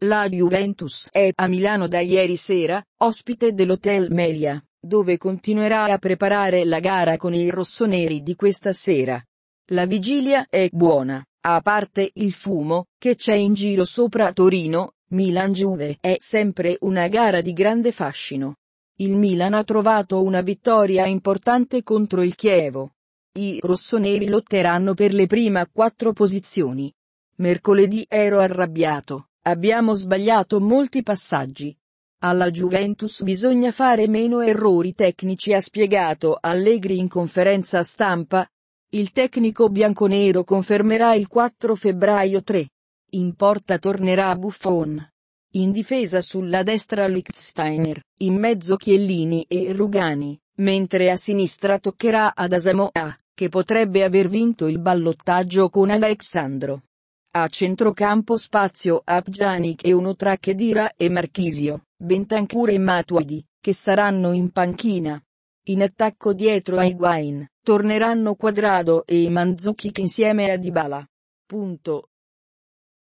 La Juventus è a Milano da ieri sera, ospite dell'Hotel Melia, dove continuerà a preparare la gara con i rossoneri di questa sera. La vigilia è buona, a parte il fumo, che c'è in giro sopra Torino, Milan-Juve è sempre una gara di grande fascino. Il Milan ha trovato una vittoria importante contro il Chievo. I rossoneri lotteranno per le prime quattro posizioni. Mercoledì ero arrabbiato, Abbiamo sbagliato molti passaggi. Alla Juventus bisogna fare meno errori tecnici ha spiegato Allegri in conferenza stampa. Il tecnico bianconero confermerà il 4 febbraio 3. In porta tornerà Buffon. In difesa sulla destra Lichtsteiner, in mezzo Chiellini e Rugani, mentre a sinistra toccherà ad Asamoa, che potrebbe aver vinto il ballottaggio con Alexandro. A centrocampo spazio a Pjanic e uno tra Khedira e Marchisio, Bentancur e Matuidi, che saranno in panchina. In attacco dietro a Higuain, torneranno Quadrado e Manzukic insieme a Dybala. Punto.